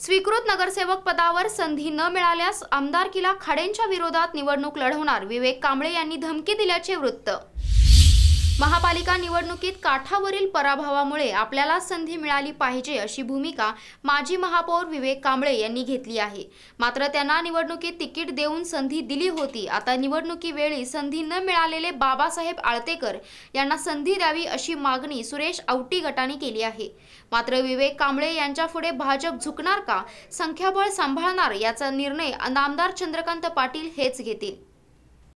स्वीकृत नगरसेवक पदावर संधी न मिळाल्यास आमदारकीला खाडेंच्या विरोधात निवडणूक लढवणार विवेक कांबळे यांनी धमकी दिल्याचे वृत्त महापालिका निवडणुकीत काठावरील पराभवामुळे आपल्याला संधी मिळाली पाहिजे अशी भूमिका माजी महापौर विवेक कांबळे यांनी घेतली आहे मात्र त्यांना निवडणुकीत तिकीट देऊन संधी दिली होती आता निवडणुकीवेळी संधी न मिळालेले बाबासाहेब आळतेकर यांना संधी द्यावी अशी मागणी सुरेश आवटी गटाने केली आहे मात्र विवेक कांबळे यांच्यापुढे भाजप झुकणार का संख्याबळ सांभाळणार याचा निर्णय नामदार चंद्रकांत पाटील हेच घेतील